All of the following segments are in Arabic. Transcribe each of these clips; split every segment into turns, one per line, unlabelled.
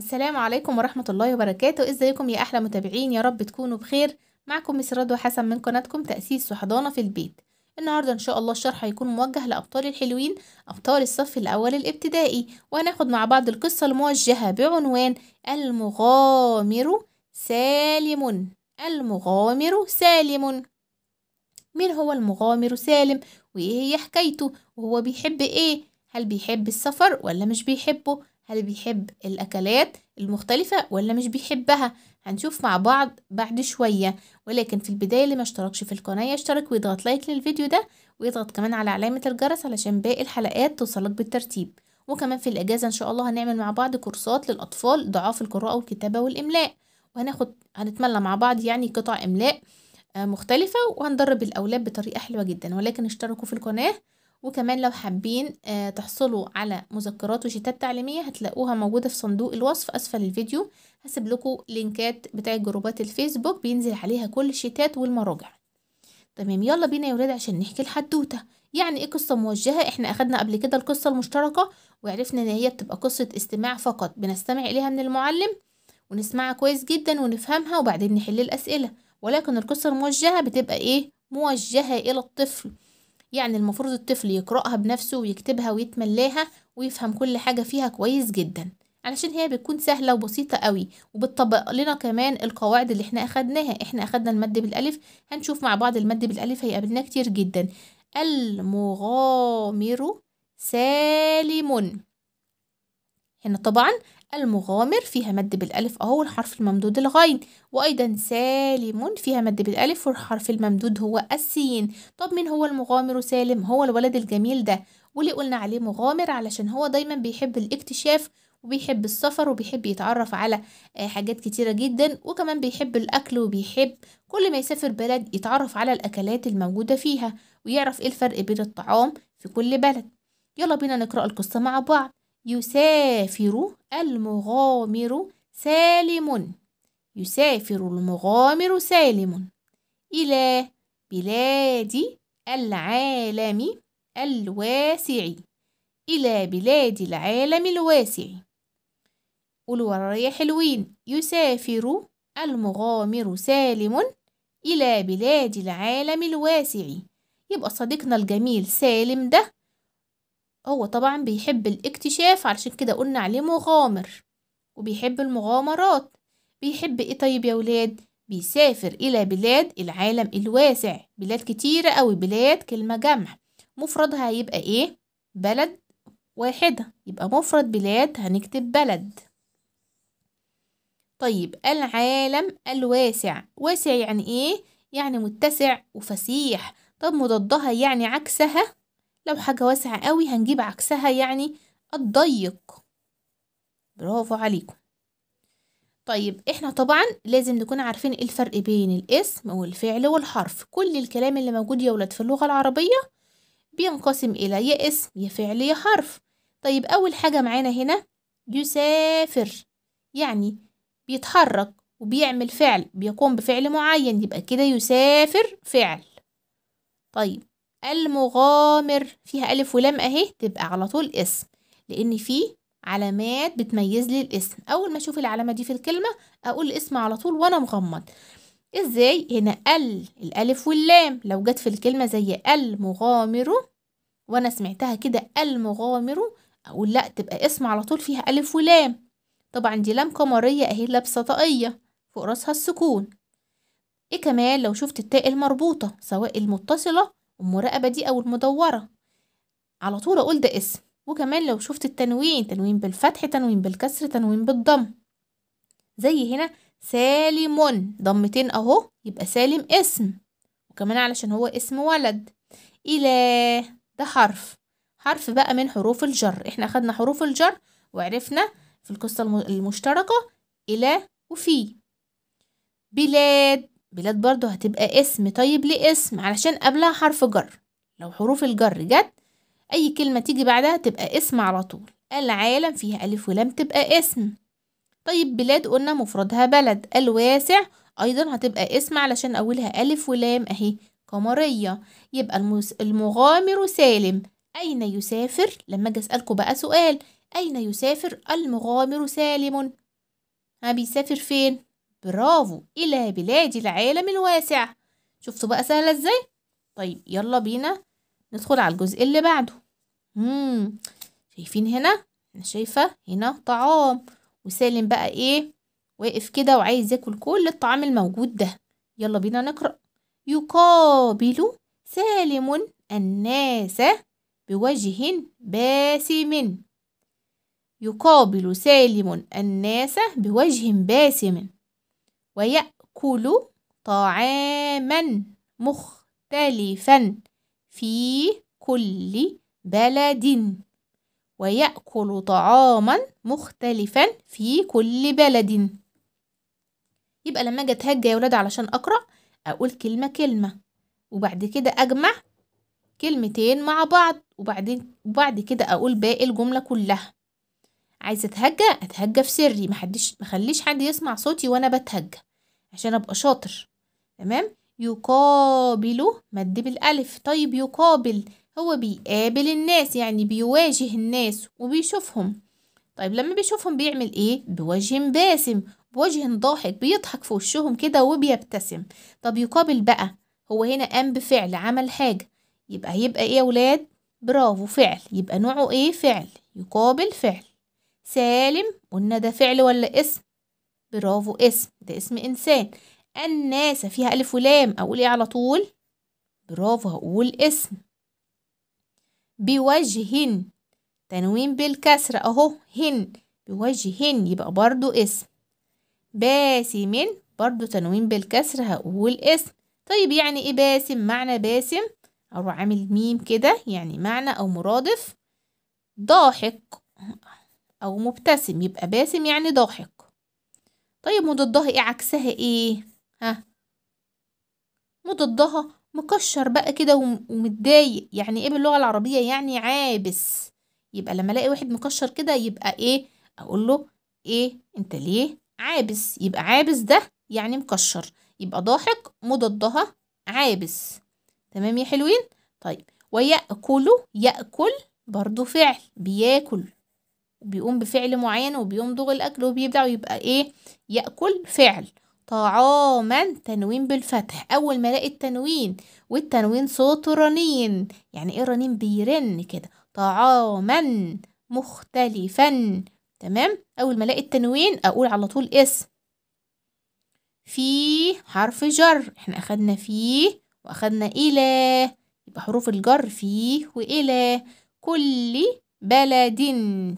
السلام عليكم ورحمة الله وبركاته ازيكم يا أحلى متابعين يا رب تكونوا بخير معكم مصر رضوى حسن من قناتكم تأسيس وحضانة في البيت النهاردة إن شاء الله الشرح هيكون موجه لأبطال الحلوين أبطال الصف الأول الابتدائي وهناخد مع بعض القصة الموجهة بعنوان المغامر سالم المغامر سالم مين هو المغامر سالم وإيه هي حكايته وهو بيحب إيه هل بيحب السفر ولا مش بيحبه هل بيحب الأكلات المختلفة ولا مش بيحبها هنشوف مع بعض بعد شوية ولكن في البداية اللي ما اشتركش في القناة يشترك ويضغط لايك للفيديو ده ويضغط كمان على علامة الجرس علشان باقي الحلقات توصلك بالترتيب وكمان في الأجازة إن شاء الله هنعمل مع بعض كورسات للأطفال ضعاف القراءة والكتابة والإملاء وهناخد هنتملى مع بعض يعني قطع إملاء آه، مختلفة وهندرب الأولاد بطريقة حلوة جدا ولكن اشتركوا في القناة وكمان لو حابين آه، تحصلوا على مذكرات وشتات تعليمية هتلاقوها موجودة في صندوق الوصف أسفل الفيديو هسيب لكم لينكات بتاع جروبات الفيسبوك بينزل عليها كل الشتات والمراجع تمام يلا بينا يا ولاد عشان نحكي الحدوتة يعني ايه قصة موجهة احنا اخدنا قبل كده القصة المشتركة وعرفنا ان هي بتبقى قصة استماع فقط بنستمع اليها من المعلم ونسمعها كويس جدا ونفهمها وبعدين نحل الاسئلة ولكن القصة الموجهة بتبقى ايه موجهة الى الطفل يعني المفروض الطفل يقرأها بنفسه ويكتبها ويتملاها ويفهم كل حاجة فيها كويس جدا علشان هي بتكون سهلة وبسيطة قوي وبتطبق لنا كمان القواعد اللي احنا اخدناها احنا اخدنا المد بالالف هنشوف مع بعض المد بالالف هيقابلنا كتير جدا المغامر سالم هنا طبعا المغامر فيها مد بالألف أهو والحرف الممدود الغين وأيضا سالم فيها مد بالألف والحرف الممدود هو السين طب مين هو المغامر سالم هو الولد الجميل ده واللي قلنا عليه مغامر علشان هو دايما بيحب الاكتشاف وبيحب السفر وبيحب يتعرف على آه، حاجات كتيرة جدا وكمان بيحب الأكل وبيحب كل ما يسافر بلد يتعرف على الأكلات الموجودة فيها ويعرف إيه الفرق بين الطعام في كل بلد يلا بينا نقرأ القصة مع بعض يسافر المغامر سالم يسافر المغامر سالم إلى بلاد العالم الواسع إلى بلاد العالم الواسع قولوا ورايا حلوين يسافر المغامر سالم إلى بلاد العالم الواسع يبقى صديقنا الجميل سالم ده هو طبعا بيحب الاكتشاف علشان كده قلنا عليه مغامر وبيحب المغامرات بيحب ايه طيب يا ولاد بيسافر الى بلاد العالم الواسع بلاد كتيرة او بلاد كلمة جمع مفردها هيبقى ايه بلد واحدة يبقى مفرد بلاد هنكتب بلد طيب العالم الواسع واسع يعني ايه يعني متسع وفسيح طب مضادها يعني عكسها لو حاجة واسعة قوي هنجيب عكسها يعني الضيق برافو عليكم طيب احنا طبعا لازم نكون عارفين ايه الفرق بين الاسم والفعل والحرف كل الكلام اللي موجود يا ولاد في اللغة العربية بينقسم الى يا اسم يا فعل يا حرف طيب اول حاجة معانا هنا يسافر يعني بيتحرك وبيعمل فعل بيقوم بفعل معين يبقى كده يسافر فعل طيب المغامر فيها ألف ولام أهي تبقى على طول اسم لأن في علامات بتميز لي الاسم أول ما أشوف العلامة دي في الكلمة أقول الاسم على طول وأنا مغمض إزاي هنا ال الألف واللام لو جت في الكلمة زي المغامر وأنا سمعتها كده المغامر أقول لأ تبقى اسم على طول فيها ألف ولام طبعا دي لام قمرية أهي لابسة طاقية فوق راسها السكون ايه كمان لو شفت التاء المربوطة سواء المتصلة المراقبة دي أو المدورة على طول أقول ده اسم وكمان لو شفت التنوين تنوين بالفتح تنوين بالكسر تنوين بالضم زي هنا سالم ضمتين أهو يبقى سالم اسم وكمان علشان هو اسم ولد إله ده حرف حرف بقى من حروف الجر احنا أخدنا حروف الجر وعرفنا في القصة المشتركة إلى وفي بلاد بلاد برضو هتبقى اسم طيب ليه اسم علشان قبلها حرف جر لو حروف الجر جت أي كلمة تيجي بعدها تبقى اسم على طول العالم فيها ألف ولام تبقى اسم طيب بلاد قلنا مفردها بلد الواسع أيضا هتبقى اسم علشان أولها ألف ولام أهي قمرية يبقى المغامر سالم أين يسافر؟ لما أجي أسألكوا بقى سؤال أين يسافر المغامر سالم؟ ها بيسافر فين؟ برافو إلى بلاد العالم الواسع شفتوا بقى سهلة إزاي؟ طيب يلا بينا ندخل على الجزء اللي بعده مم. شايفين هنا أنا شايفة هنا طعام وسالم بقى إيه واقف كده وعايز ياكل كل الطعام الموجود ده يلا بينا نقرأ يقابل سالم الناس بوجه باسم يقابل سالم الناس بوجه باسم ويأكل طعاما مختلفا في كل بلد ويأكل طعاما مختلفا في كل بلد يبقى لما اجي اتهجى يا ولاد علشان اقرا اقول كلمه كلمه وبعد كده اجمع كلمتين مع بعض وبعدين وبعد كده اقول باقي الجمله كلها عايزه اتهجى اتهجى في سري محدش مخليش حد يسمع صوتي وانا بتهجى عشان أبقى شاطر تمام يقابل مد بالألف طيب يقابل هو بيقابل الناس يعني بيواجه الناس وبيشوفهم طيب لما بيشوفهم بيعمل ايه بوجه باسم بوجه ضاحك بيضحك في وشهم كده وبيبتسم طب يقابل بقى هو هنا قام بفعل عمل حاجة يبقى هيبقى ايه يا ولاد برافو فعل يبقى نوعه ايه فعل يقابل فعل سالم قلنا ده فعل ولا اسم برافو اسم ده اسم إنسان الناس فيها ألف ولام أقول إيه على طول برافو هقول اسم بوجه تنوين بالكسر أهو هن بوجهن يبقى برضو اسم باسم برضو تنوين بالكسر هقول اسم طيب يعني ايه باسم معنى باسم اروح عامل ميم كده يعني معنى او مرادف ضاحك او مبتسم يبقى باسم يعني ضاحك طيب مضادها ايه عكسها ايه ها مضادها مكشر بقى كده ومتضايق يعني ايه باللغه العربيه يعني عابس يبقى لما الاقي واحد مكشر كده يبقى ايه اقول له ايه انت ليه عابس يبقى عابس ده يعني مكشر يبقى ضاحك مضادها عابس تمام يا حلوين طيب ويأكل يأكل برضو فعل بياكل بيقوم بفعل معين وبيمضغ الأكل وبيبدع ويبقى إيه يأكل فعل طعاما تنوين بالفتح أول ما ألاقي التنوين والتنوين صوت رنين يعني إيه رنين بيرن كده طعاما مختلفا تمام أول ما ألاقي التنوين أقول على طول اسم في حرف جر احنا أخدنا فيه وأخدنا إلى يبقى حروف الجر فيه وإلى كل بلد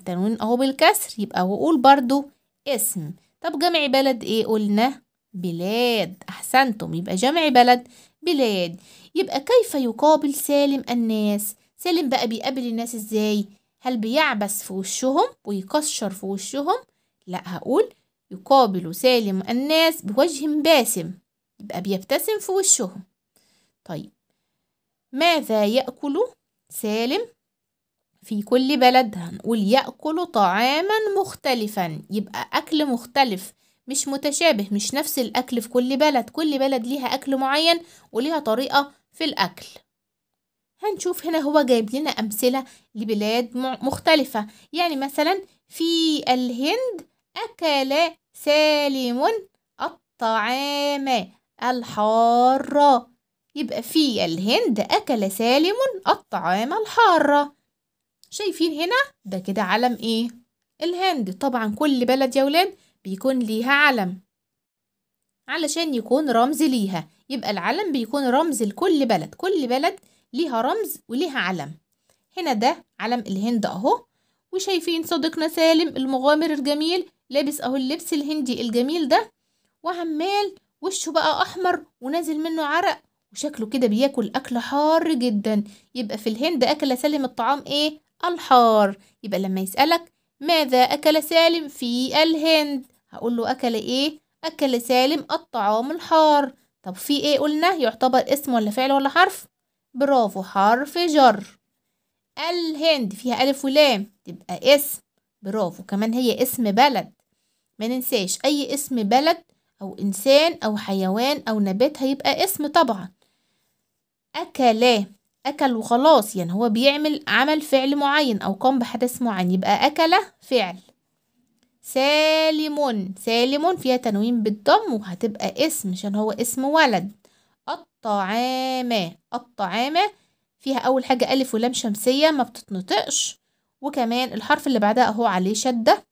تنوين اهو بالكسر يبقى واقول برضو اسم طب جمع بلد ايه قلنا بلاد احسنتم يبقى جمع بلد بلاد يبقى كيف يقابل سالم الناس سالم بقى بيقابل الناس ازاي هل بيعبس في وشهم ويكشر في وشهم لا هقول يقابل سالم الناس بوجه باسم يبقى بيبتسم في وشهم طيب ماذا يأكل سالم في كل بلد هنقول يأكل طعاما مختلفا يبقى أكل مختلف مش متشابه مش نفس الأكل في كل بلد كل بلد ليها أكل معين وليها طريقة في الأكل هنشوف هنا هو جايب لنا أمثلة لبلاد مختلفة يعني مثلا في الهند أكل سالم الطعام الحارة يبقى في الهند أكل سالم الطعام الحارة شايفين هنا ده كده علم ايه الهند طبعا كل بلد يا ولاد بيكون ليها علم علشان يكون رمز ليها يبقى العلم بيكون رمز لكل بلد كل بلد ليها رمز وليها علم هنا ده علم الهند اهو وشايفين صديقنا سالم المغامر الجميل لابس اهو اللبس الهندي الجميل ده وعمال وشه بقى احمر ونازل منه عرق وشكله كده بياكل اكل حار جدا يبقى في الهند اكل سالم الطعام ايه الحار يبقى لما يسألك ماذا أكل سالم في الهند هقول له أكل إيه أكل سالم الطعام الحار طب في إيه قلنا يعتبر اسم ولا فعل ولا حرف برافو حرف جر الهند فيها ألف ولام تبقى اسم برافو كمان هي اسم بلد ما ننساش أي اسم بلد أو إنسان أو حيوان أو نبات هيبقى اسم طبعا أكلا أكل وخلاص يعني هو بيعمل عمل فعل معين أو قام بحدث معين يبقى أكل فعل سالم سالم فيها تنوين بالضم وهتبقى اسم عشان هو اسم ولد الطعام الطعام فيها أول حاجة ألف ولام شمسية ما بتتنطقش وكمان الحرف اللي بعدها أهو عليه شدة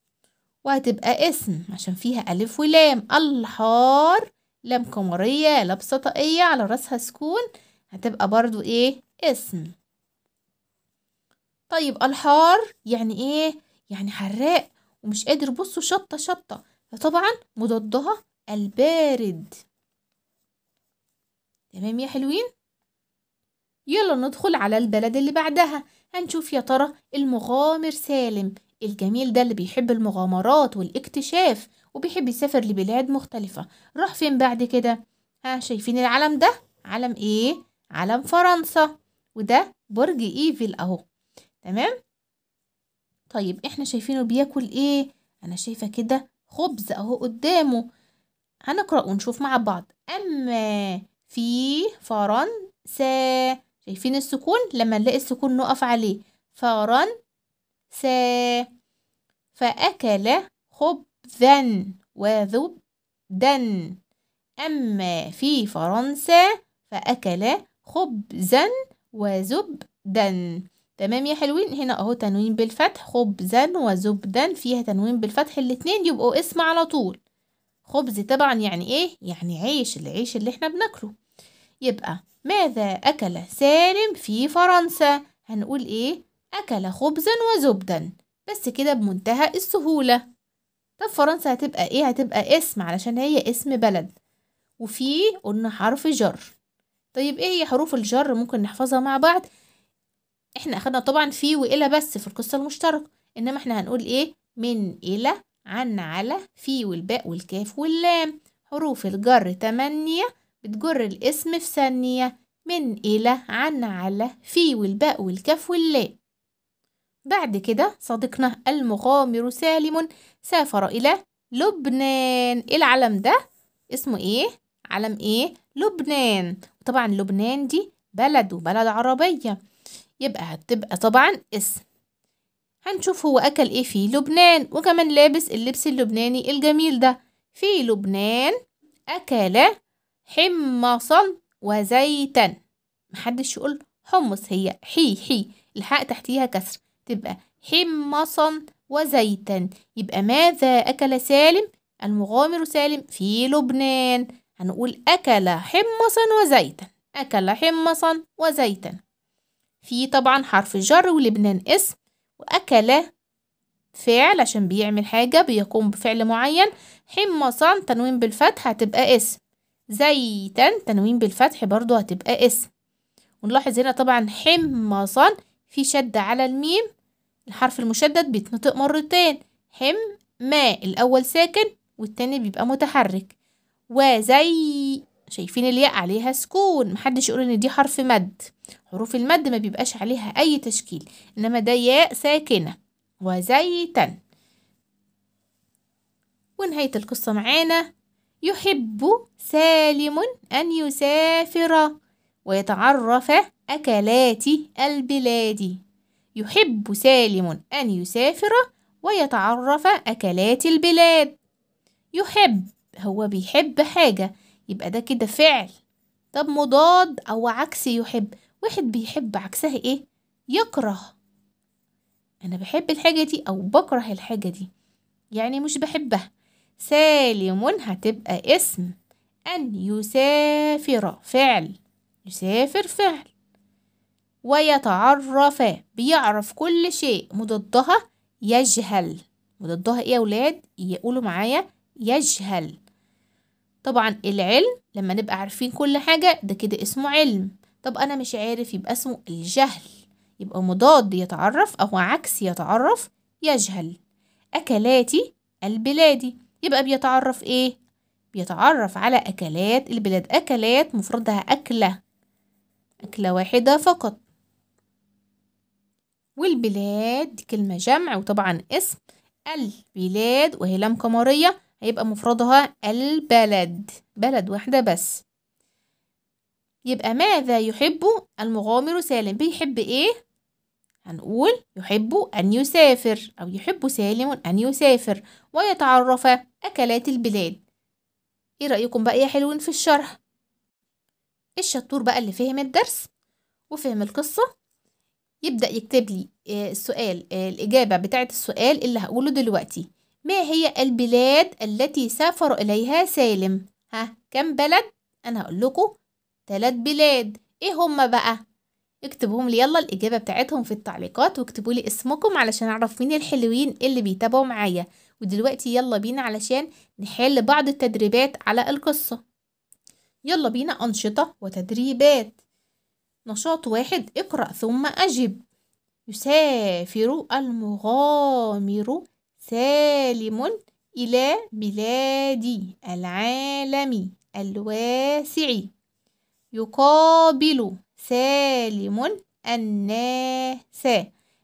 وهتبقى اسم عشان فيها ألف ولام الحار لام قمرية لام على راسها سكون هتبقى برضو ايه اسم طيب الحار يعني ايه يعني حراق ومش قادر بصوا شطة شطة فطبعا مضادها البارد تمام يا حلوين يلا ندخل على البلد اللي بعدها هنشوف يا ترى المغامر سالم الجميل ده اللي بيحب المغامرات والاكتشاف وبيحب يسافر لبلاد مختلفة راح فين بعد كده ها شايفين العلم ده علم ايه علم فرنسا وده برج ايفل اهو تمام طيب احنا شايفينه بياكل ايه انا شايفه كده خبز اهو قدامه هنقرا ونشوف مع بعض اما في فرنسا شايفين السكون لما نلاقي السكون نقف عليه فرنسا فاكل خبزا وذبدا اما في فرنسا فاكل خبزا وزبدا تمام يا حلوين هنا اهو تنوين بالفتح خبزا وزبدا فيها تنوين بالفتح الاتنين يبقوا اسم على طول خبز طبعا يعني ايه يعني عيش العيش اللي احنا بناكله يبقى ماذا اكل سالم في فرنسا هنقول ايه اكل خبزا وزبدا بس كده بمنتهى السهوله طب فرنسا هتبقى ايه هتبقى اسم علشان هي اسم بلد وفي قلنا حرف جر طيب ايه هي حروف الجر ممكن نحفظها مع بعض احنا اخدنا طبعا في والى بس في القصه المشتركه انما احنا هنقول ايه من الى عن على في والباء والكاف واللام حروف الجر تمانية بتجر الاسم في ثانية من إلى عن على في والباء والكاف واللام بعد كده صديقنا المغامر سالم سافر إلى لبنان إيه العلم ده اسمه إيه؟ علم إيه؟ لبنان طبعا لبنان دي بلد وبلد عربية يبقى هتبقى طبعا اسم هنشوف هو أكل إيه في لبنان وكمان لابس اللبس اللبناني الجميل ده في لبنان أكل حمصا وزيتا محدش يقول حمص هي حي حي الحاء تحتيها كسر تبقى حمصا وزيتا يبقى ماذا أكل سالم المغامر سالم في لبنان هنقول أكل حمصا وزيتا أكل حمصا وزيتا في طبعا حرف جر ولبنان اسم وأكل فعل عشان بيعمل حاجة بيقوم بفعل معين حمصا تنوين بالفتح هتبقى اسم زيتا تنوين بالفتح برضو هتبقى اسم ونلاحظ هنا طبعا حمصا في شد على الميم الحرف المشدد بيتنطق مرتين حم ما الأول ساكن والتاني بيبقى متحرك وزي شايفين الياء عليها سكون محدش يقول ان دي حرف مد حروف المد ما بيبقاش عليها اي تشكيل انما ده ياء ساكنه وزيتا ونهايه القصه معانا يحب سالم ان يسافر ويتعرف اكلات البلاد يحب سالم ان يسافر ويتعرف اكلات البلاد يحب هو بيحب حاجة يبقى ده كده فعل طب مضاد أو عكس يحب واحد بيحب عكسها إيه؟ يكره أنا بحب الحاجة دي أو بكره الحاجة دي يعني مش بحبها سالم هتبقى اسم أن يسافر فعل يسافر فعل ويتعرف بيعرف كل شيء مضادها يجهل مضادها ايه يا ولاد يقولوا معايا يجهل طبعا العلم لما نبقى عارفين كل حاجة ده كده اسمه علم طب أنا مش عارف يبقى اسمه الجهل يبقى مضاد يتعرف أو عكس يتعرف يجهل أكلاتي البلادي يبقى بيتعرف إيه؟ بيتعرف على أكلات البلاد أكلات مفردها أكلة أكلة واحدة فقط والبلاد دي كلمة جمع وطبعا اسم البلاد وهي لام قمرية هيبقى مفردها البلد بلد واحدة بس يبقى ماذا يحب المغامر سالم بيحب ايه هنقول يحب أن يسافر أو يحب سالم أن يسافر ويتعرف أكلات البلاد إيه رأيكم بقى يا حلوين في الشرح إيه الشطور بقى اللي فهم الدرس وفهم القصة يبدأ يكتب لي آه، السؤال آه، الإجابة بتاعة السؤال اللي هقوله دلوقتي ما هي البلاد التي سافر إليها سالم؟ ها كم بلد؟ أنا هقول لكم ثلاث بلاد إيه هما بقى؟ اكتبهم لي يلا الإجابة بتاعتهم في التعليقات واكتبوا لي اسمكم علشان أعرف مين الحلوين اللي بيتابعوا معايا ودلوقتي يلا بينا علشان نحل بعض التدريبات على القصة يلا بينا أنشطة وتدريبات نشاط واحد اقرأ ثم أجب يسافر المغامر سالم إلى بلادي العالم الواسع يقابل سالم الناس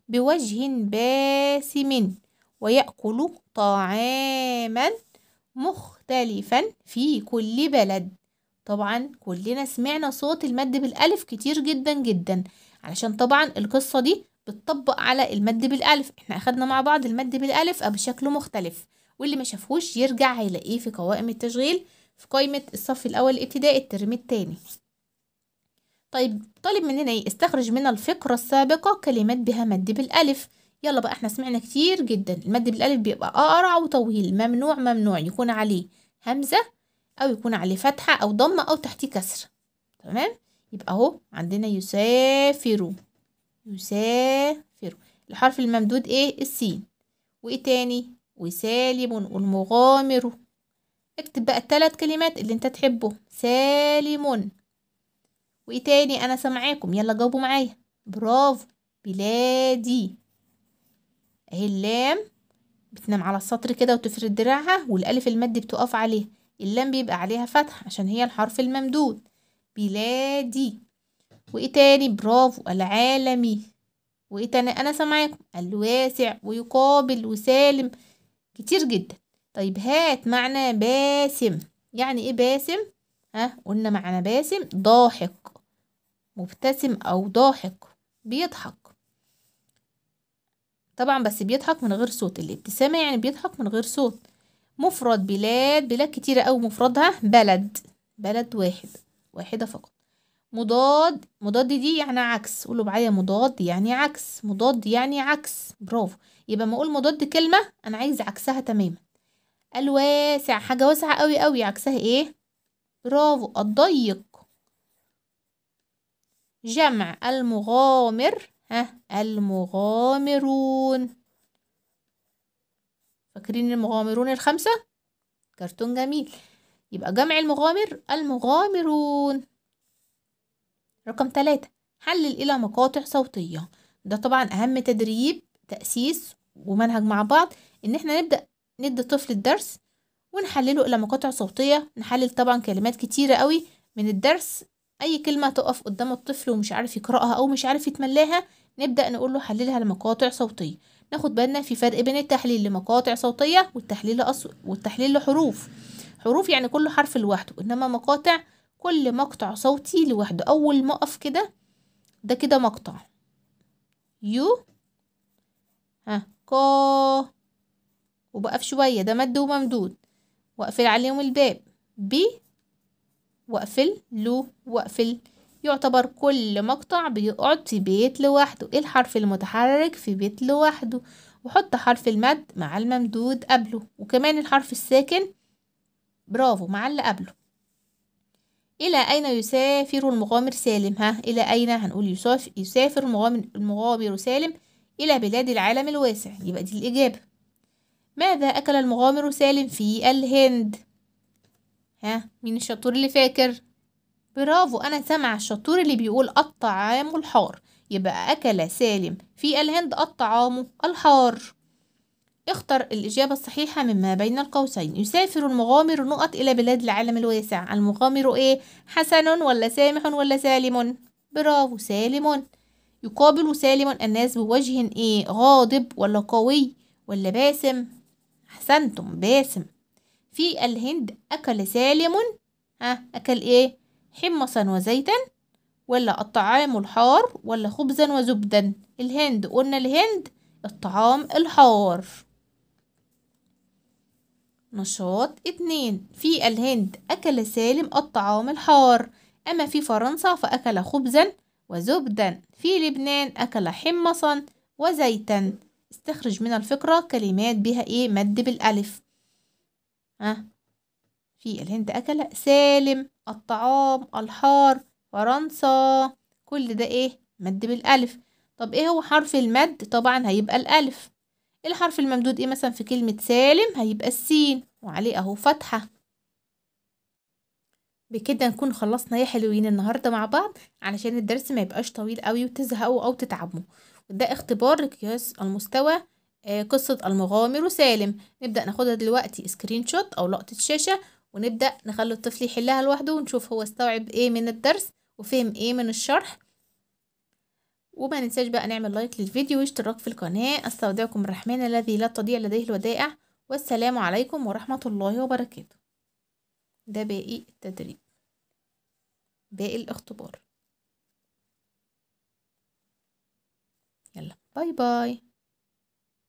بوجه باسم ويأكل طعاما مختلفا في كل بلد طبعا كلنا سمعنا صوت المد بالألف كتير جدا جدا علشان طبعا القصة دي بتطبق على المد بالالف احنا اخدنا مع بعض المد بالالف أو مختلف واللي ما شافهوش يرجع هيلاقيه في قوائم التشغيل في قائمة الصف الأول الابتدائي الترم التاني طيب طالب مننا ايه استخرج من الفقرة السابقة كلمات بها مد بالألف يلا بقى احنا سمعنا كتير جدا المد بالألف بيبقى أقرع وطويل ممنوع ممنوع يكون عليه همزة أو يكون عليه فتحة أو ضمة أو تحتيه كسر تمام يبقى اهو عندنا يسافروا يسافر الحرف الممدود ايه السين وايه تاني وسالم والمغامر اكتب بقى التلات كلمات اللي انت تحبه سالم وايه تاني انا سامعاكم يلا جاوبوا معايا برافو بلادي اهي اللام بتنام على السطر كده وتفرد دراعها والالف المادي بتقف عليه اللام بيبقى عليها فتح عشان هي الحرف الممدود بلادي وايه تاني برافو العالمي وايه تاني انا سامعاكم الواسع ويقابل وسالم كتير جدا طيب هات معنى باسم يعني ايه باسم ها قلنا معنى باسم ضاحك مبتسم او ضاحك بيضحك طبعا بس بيضحك من غير صوت الابتسامة يعني بيضحك من غير صوت مفرد بلاد بلاد كتيرة أو مفردها بلد بلد واحد واحدة فقط مضاد مضاد دي يعني عكس قولوا معايا مضاد يعني عكس مضاد يعني عكس برافو يبقى ما اقول مضاد كلمه انا عايز عكسها تماما الواسع حاجه واسعه قوي قوي عكسها ايه برافو الضيق جمع المغامر ها المغامرون فاكرين المغامرون الخمسه كرتون جميل يبقى جمع المغامر المغامرون رقم تلاتة حلل إلى مقاطع صوتية ده طبعا أهم تدريب تأسيس ومنهج مع بعض إن إحنا نبدأ ندي طفل الدرس ونحلله إلى مقاطع صوتية نحلل طبعا كلمات كتيرة قوي من الدرس أي كلمة تقف قدام الطفل ومش عارف يقرأها أو مش عارف يتملاها نبدأ نقول له حللها لمقاطع صوتية ناخد بالنا في فرق بين التحليل لمقاطع صوتية والتحليل أص... والتحليل لحروف حروف يعني كل حرف لوحده إنما مقاطع كل مقطع صوتي لوحده أول ما أقف كده ده كده مقطع يو ها كو وبقف شوية ده مد وممدود وأقفل عليهم الباب بي وأقفل لو وأقفل يعتبر كل مقطع بيقعد في بيت لوحده ايه الحرف المتحرك في بيت لوحده وحط حرف المد مع الممدود قبله وكمان الحرف الساكن برافو مع اللي قبله إلى أين يسافر المغامر سالم ها إلى أين هنقول يسافر, المغامر, المغامر سالم إلى بلاد العالم الواسع يبقى دي الإجابة ماذا أكل المغامر سالم في الهند ها مين الشطور اللي فاكر برافو أنا سامعة الشطور اللي بيقول الطعام الحار يبقى أكل سالم في الهند الطعام الحار اختر الإجابة الصحيحة مما بين القوسين يسافر المغامر نقط إلى بلاد العالم الواسع المغامر إيه؟ حسن ولا سامح ولا سالم؟ برافو سالم يقابل سالم الناس بوجه إيه؟ غاضب ولا قوي ولا باسم؟ أحسنتم باسم في الهند أكل سالم ها أكل إيه؟ حمصا وزيتا ولا الطعام الحار ولا خبزا وزبدا الهند قلنا الهند الطعام الحار نشاط اتنين في الهند أكل سالم الطعام الحار أما في فرنسا فأكل خبزا وزبدا في لبنان أكل حمصا وزيتا استخرج من الفقرة كلمات بها إيه مد بالألف ها في الهند أكل سالم الطعام الحار فرنسا كل ده إيه مد بالألف طب إيه هو حرف المد طبعا هيبقى الألف الحرف الممدود ايه مثلا في كلمة سالم هيبقى السين وعليه اهو فتحة بكده نكون خلصنا يا حلوين النهاردة مع بعض علشان الدرس ما يبقاش طويل قوي وتزهقوا او تتعبوا وده اختبار لقياس المستوى آه، قصة المغامر وسالم نبدأ ناخدها دلوقتي سكرين شوت او لقطة شاشة ونبدأ نخلي الطفل يحلها لوحده ونشوف هو استوعب ايه من الدرس وفهم ايه من الشرح وما ننساش بقى نعمل لايك للفيديو واشتراك في القناة استودعكم الرحمن الذي لا تضيع لديه الودائع والسلام عليكم ورحمة الله وبركاته ده باقي التدريب باقي الاختبار يلا باي باي